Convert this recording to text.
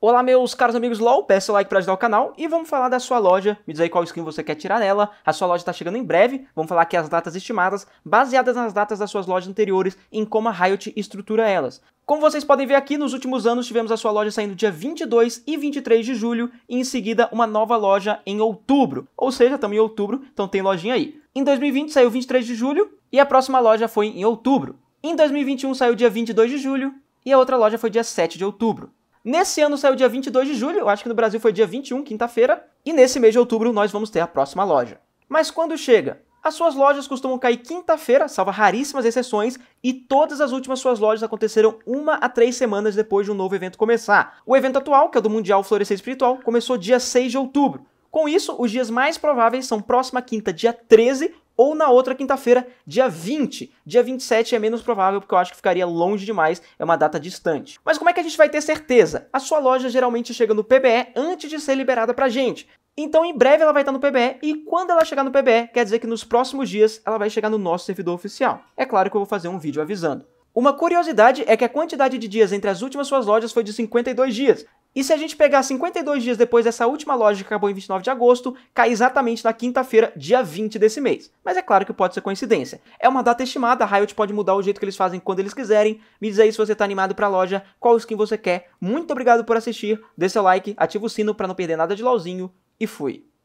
Olá meus caros amigos LOL, peça o like para ajudar o canal e vamos falar da sua loja, me diz aí qual skin você quer tirar nela, a sua loja está chegando em breve, vamos falar aqui as datas estimadas, baseadas nas datas das suas lojas anteriores em como a Riot estrutura elas. Como vocês podem ver aqui, nos últimos anos tivemos a sua loja saindo dia 22 e 23 de julho e em seguida uma nova loja em outubro, ou seja, estamos em outubro, então tem lojinha aí. Em 2020 saiu 23 de julho e a próxima loja foi em outubro. Em 2021 saiu dia 22 de julho e a outra loja foi dia 7 de outubro. Nesse ano saiu dia 22 de julho, eu acho que no Brasil foi dia 21, quinta-feira, e nesse mês de outubro nós vamos ter a próxima loja. Mas quando chega? As suas lojas costumam cair quinta-feira, salvo raríssimas exceções, e todas as últimas suas lojas aconteceram uma a três semanas depois de um novo evento começar. O evento atual, que é o do Mundial Florescer Espiritual, começou dia 6 de outubro. Com isso, os dias mais prováveis são próxima quinta, dia 13, ou na outra quinta-feira, dia 20. Dia 27 é menos provável porque eu acho que ficaria longe demais, é uma data distante. Mas como é que a gente vai ter certeza? A sua loja geralmente chega no PBE antes de ser liberada pra gente. Então, em breve ela vai estar no PBE e quando ela chegar no PBE, quer dizer que nos próximos dias ela vai chegar no nosso servidor oficial. É claro que eu vou fazer um vídeo avisando. Uma curiosidade é que a quantidade de dias entre as últimas suas lojas foi de 52 dias. E se a gente pegar 52 dias depois dessa última loja que acabou em 29 de agosto, cai exatamente na quinta-feira, dia 20 desse mês. Mas é claro que pode ser coincidência. É uma data estimada, a Riot pode mudar o jeito que eles fazem quando eles quiserem. Me diz aí se você tá animado pra loja, qual skin você quer. Muito obrigado por assistir, dê seu like, ativa o sino para não perder nada de LOLzinho e fui.